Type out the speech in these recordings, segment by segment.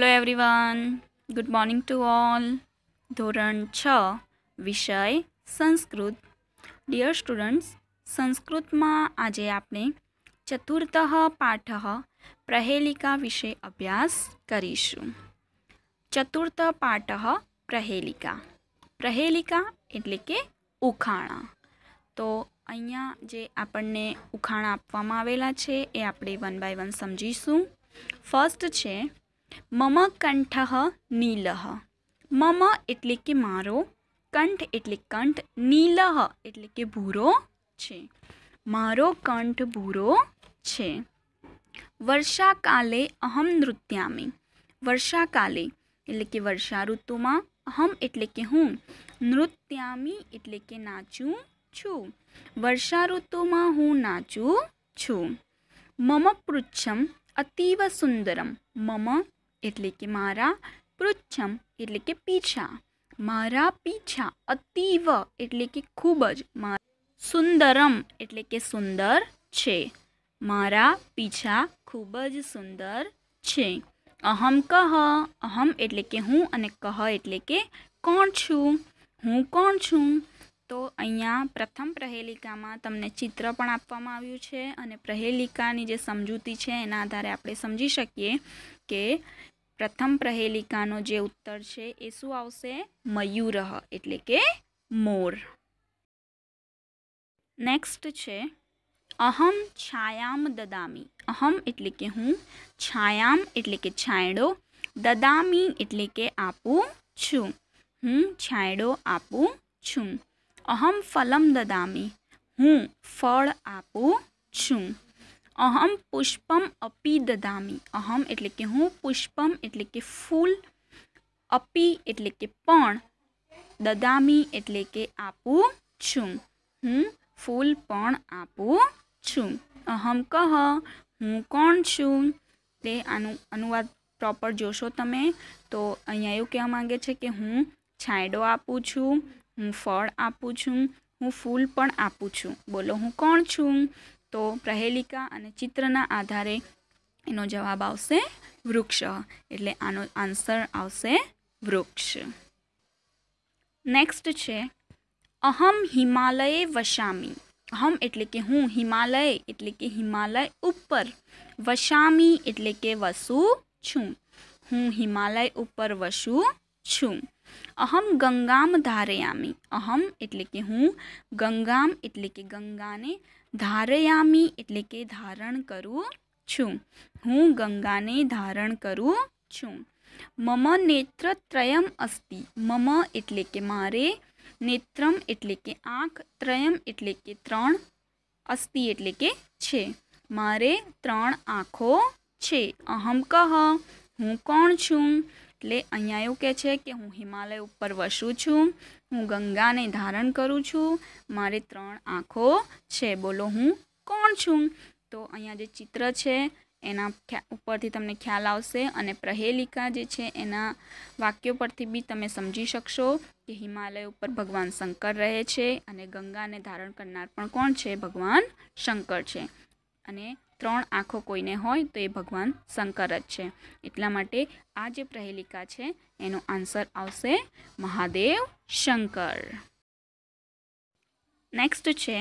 hello everyone good morning to all ધોરણ છ વિષય સંસ્કૃત ડિયર સ્ટુડન્ટ્સ સંસ્કૃતમાં આજે આપણે ચતુર્થ પાઠ પ્રહેલિકા વિશે અભ્યાસ કરીશું ચતુર્થ પાઠ પ્રહેલિકા પ્રહેલિકા એટલે કે ઉખાણા તો અહીંયા જે આપણને ઉખાણા આપવામાં આવેલા છે એ આપણે વન બાય વન સમજીશું ફર્સ્ટ છે मम कंठः नीलः मम એટલે કે મારો કંઠ એટલે કંઠ નીલહ એટલે કે ભૂરો છે મારો કંઠ ભૂરો છે वर्षाकाले अहम् नृत्यामि वर्षाकाले એટલે કે વર્ષા ઋતુમાં अहम् એટલે કે હું નૃત્યામિ એટલે કે નાચું છું વર્ષા ઋતુમાં હું નાચું છું मम पृच्छम अतिव सुंदरम मम એટલે કે મારા પૃચ્છમ એટલે કે પીછા મારા પીછા અતિવ એટલે કે ખૂબ જ સુંદરમ એટલે કે સુંદર છે મારા પીછા ખૂબ જ સુંદર છે અહમ કહ અહમ એટલે કે હું અને કહ એટલે કે કોણ છું હું કોણ છું તો અહીંયા પ્રથમ પ્રહેલિકામાં તમને ચિત્ર પણ આપવામાં આવ્યું છે અને પ્રહેલિકાની જે સમજૂતી છે એના આધારે આપણે સમજી શકીએ કે प्रथम पहेलीका नो जे उत्तर छे ए सु आवसे मयूरह એટલે કે મોર નેક્સ્ટ છે अहम छायाम ददामी अहम એટલે કે હું છાયામ એટલે કે છાયડો દદામી એટલે કે આપું છું હું છાયડો આપું છું અહમ ફલમ દદામી હું ફળ આપું છું अहम पुष्पम अपि ददामि अहम એટલે કે હું પુષ્પમ એટલે કે ફૂલ અપિ એટલે કે પણ દદામિ એટલે કે આપું છું હું ફૂલ પણ આપું છું અહમ કહા હું કોણ છું તે આનું અનુવાદ પ્રોપર જોશો તમે તો અહીંયા એવું કેવા માંગે છે કે હું છાઈડો આપું છું હું ફળ આપું છું હું ફૂલ પણ આપું છું બોલો હું કોણ છું તો પ્રહેલિકા અને ચિત્રના આધારે એનો જવાબ આવશે વૃક્ષ એટલે આનો આન્સર આવશે વૃક્ષ નેક્સ્ટ છે અહમ હિમાલયે વસામી અહમ એટલે કે હું હિમાલય એટલે કે હિમાલય ઉપર વસામી એટલે કે વસું છું હું હિમાલય ઉપર વસું છું अहं गंगाम् धारयामि अहं એટલે કે હું ગંગામ એટલે કે ગંગાને ધારયામિ એટલે કે ધારણ કરું છું હું ગંગાને ધારણ કરું છું मम नेत्र त्रयम् अस्ति मम એટલે કે મારે नेत्रम એટલે કે આંખ त्रयम् એટલે કે ત્રણ अस्ति એટલે કે છે મારે ત્રણ આંખો છે अहं કહ હું કોણ છું એટલે અહીંયા એવું કહે છે કે હું હિમાલય ઉપર વસું છું હું ગંગાને ધારણ કરું છું મારી ત્રણ આંખો છે બોલો હું કોણ છું તો અહીંયા જે ચિત્ર છે એના ઉપરથી તમને ખ્યાલ આવશે અને પ્રહેલિકા જે છે એના વાક્યો પરથી બી તમે સમજી શકશો કે હિમાલય ઉપર ભગવાન શંકર રહે છે અને ગંગાને ધારણ કરનાર પણ કોણ છે ભગવાન શંકર છે અને ત્રણ આંખો કોઈને હોય તો એ ભગવાન શંકર જ છે એટલા માટે આ જે પ્રહેલિકા છે એનો આન્સર આવશે મહાદેવ શંકર નેક્સ્ટ છે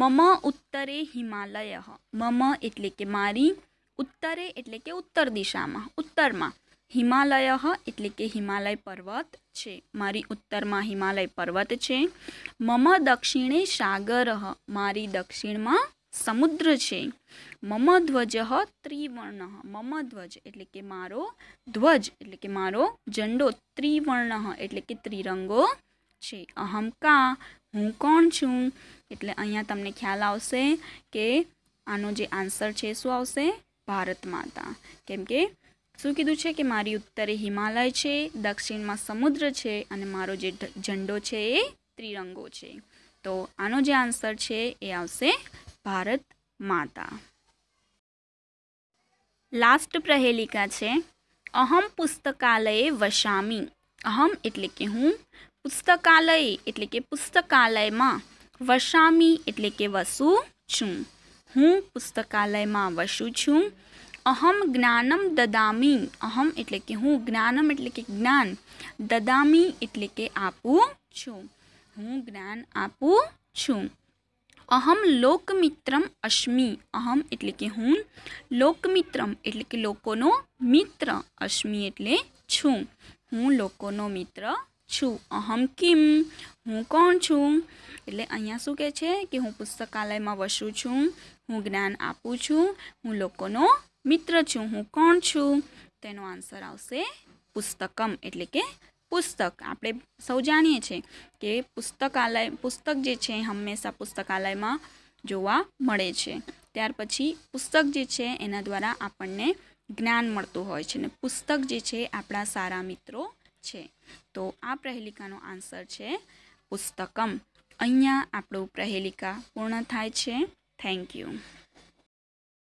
મમ ઉત્તરે હિમાલય મમ એટલે કે મારી ઉત્તરે એટલે કે ઉત્તર દિશામાં ઉત્તરમાં હિમાલય એટલે કે હિમાલય પર્વત છે મારી ઉત્તરમાં હિમાલય પર્વત છે મમ દક્ષિણે સાગર મારી દક્ષિણમાં સમુદ્ર છે મમ ધ્વજ ત્રિવર્ણ મમ ધ્વજ એટલે કે મારો ધ્વજ એટલે કે મારો ઝંડો ત્રિવર્ણ એટલે કે ત્રિરંગો છે અહંકા હું કોણ છું એટલે અહીંયા તમને ખ્યાલ આવશે કે આનો જે આન્સર છે શું આવશે ભારત માતા કેમ કે શું કીધું છે કે મારી ઉત્તરે હિમાલય છે દક્ષિણમાં સમુદ્ર છે અને મારો જે ઝંડો છે એ ત્રિરંગો છે તો આનો જે આન્સર છે એ આવશે भारत माता लास्ट प्रहेलिका है अहम पुस्तकालय वसामी अहम इतले के हूँ पुस्तकालय इतले के पुस्तकालय में वसामी इतले के वसु छू हूँ पुस्तकालय में वसु छू अहम ज्ञानम ददामी अहम इतले के हूँ ज्ञानम इतले के ज्ञान ददामी इतले के आपू छू हूँ ज्ञान आपू छू અહમ લોકમિત્રમ અશ્મી અહમ એટલે કે હું લોકમિત્રમ એટલે કે લોકોનો મિત્ર અશ્મી એટલે છું હું લોકોનો મિત્ર છું અહમ કિમ હું કોણ છું એટલે અહીંયા શું કહે છે કે હું પુસ્તકાલયમાં વસું છું હું જ્ઞાન આપું છું હું લોકોનો મિત્ર છું હું કોણ છું તેનો આન્સર આવશે પુસ્તકમ એટલે કે પુસ્તક આપણે સૌ જાણીએ છીએ કે પુસ્તકાલય પુસ્તક જે છે હંમેશા પુસ્તકાલયમાં જોવા મળે છે ત્યાર પછી પુસ્તક જે છે એના દ્વારા આપણને જ્ઞાન મળતું હોય છે ને પુસ્તક જે છે આપણા સારા મિત્રો છે તો આ પ્રહેલિકાનો આન્સર છે પુસ્તકમ અહીંયા આપણું પ્રહેલિકા પૂર્ણ થાય છે થેન્ક યુ